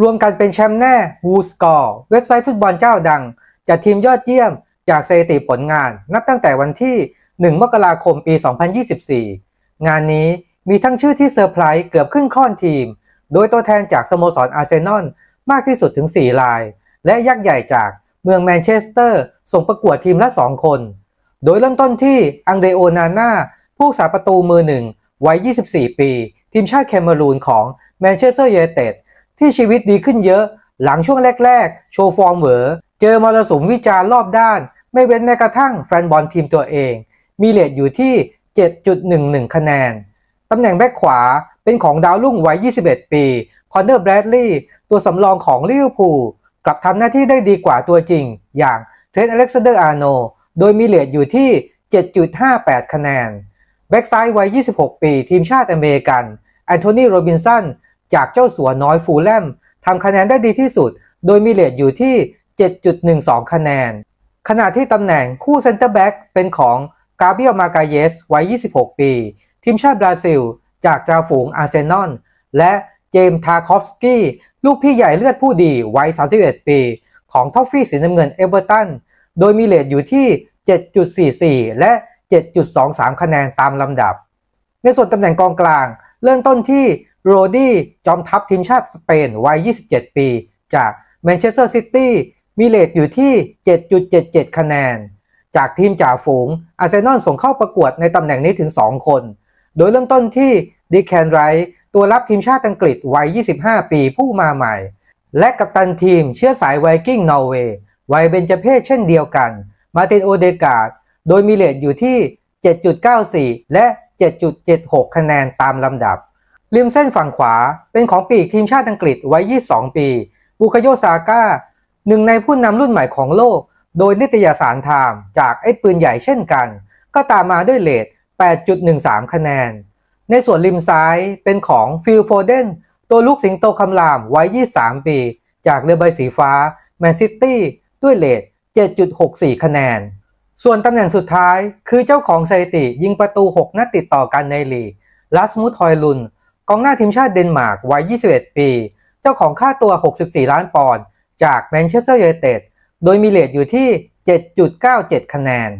รวมกันเป็นแชมป์แน่วูสกอร์เว็บไซต์ฟุตบอลเจ้าดังจัดทีมยอดเยี่ยมจากสถิติผลงานนับตั้งแต่วันที่ 1 มกราคมปี 2024 งานนี้มีทั้งชื่อที่เซอร์ไพรส์เกือบครึ่งค่อนทีม โดยตัวแทนจากสโมสรอาร์เซนอลมากที่สุดถึง4ราย และยักษ์ใหญ่จากเมืองแมนเชสเตอร์ ส่งประกวดทีมละ 2 คน โดยเริ่มต้นที่อังเดโอนาน่าผู้สาประตูมือหนึ่งวัย 24 ปี ทีมชาติแคเมรูนของแมนเชสเตอร์ยูไนเต็ดที่ชีวิตดีขึ้นเยอะ หลังช่วงแรก ๆ โชว์ฟอร์มเหวอเจอมรสุมวิจารรอบด้าน ไม่เว้นแม้กระทั่งแฟนบอลทีมตัวเอง มีเลดอยู่ที่ 7.11 คะแนน ตำแหน่งแบ็คขวาเป็นของดาวรุ่งวัย 21 ปี คอนเนอร์แบรดลีย์ตัวสำรองของลิเวอร์พูลกลับทำหน้าที่ได้ดีกว่าตัวจริง อย่างเทรนด์อเล็กซานเดอร์อาโนโดยมีเลดอยู่ที่ 7.58 คะแนนแบ็กซ้ายวัย 26 ปีทีมชาติอเมริกันแอนโทนีโรบินสันจากเจ้าสัวน้อยฟูลแลมทำคะแนนได้ดีที่สุด โดยมีเลทอยู่ที่ 7.12 คะแนน ขณะที่ตำแหน่งคู่เซนเตอร์แบ็กเป็นของกาเบียล มากาเยสวัย 26 ปีทีมชาติบราซิล จากจ่าฝูงอาร์เซนอลและเจมทาคอฟสกี้ ลูกพี่ใหญ่เลือดผู้ดีวัย 31 ปี ของท็อฟฟี่สีน้ำเงินเอเวอร์ตัน โดยมีเลทอยู่ที่ 7.44 และ 7.23 คะแนนตามลำดับในส่วนตำแหน่งกองกลาง เริ่มต้นที่โรดี้ จอมทัพทีมชาติสเปนวัย 27 ปี จากแมนเชสเตอร์ซิตี้มีเลทอยู่ที่ 7.77 คะแนน จากทีมจ่าฝูงอาร์เซนอลส่งเข้าประกวดในตำแหน่งนี้ถึง 2 คน โดยเริ่มต้นที่ดิแคนไรท์ตัวรับทีมชาติอังกฤษวัย 25 ปีผู้มาใหม่ และกัปตันทีมเชื้อสายไวกิ้งนอร์เวย์วัยเบญจเพศเช่นเดียวกันมาตินโอเดกาดโดยมีเลทอยู่ที่ 7.94 และ7.76 คะแนนตามลำดับ ริมเส้นฝั่งขวาเป็นของปีกทีมชาติอังกฤษวัย22 ปี บุคโยซาก้า หนึ่งในผู้นำรุ่นใหม่ของโลก โดยนิตยสารไทม์จากไอ้ปืนใหญ่เช่นกัน ก็ตามมาด้วยเลท8.13 คะแนน ในส่วนริมซ้ายเป็นของฟิลโฟเดน ตัวลูกสิงโตคำรามวัย23 ปี จากเรือใบสีฟ้า แมนซิตี้ ด้วยเลท7.64 คะแนนส่วนตำแหน่งสุดท้ายคือเจ้าของสถิติยิงประตู 6 นัดติดต่อกันในลีกลัสมุทอยลุนกองหน้าทีมชาติเดนมาร์กวัย21 ปี เจ้าของค่าตัว 64 ล้านปอนด์จากแมนเชสเตอร์ยูไนเต็ดโดยมีเลทอยู่ที่ 7.97 คะแนน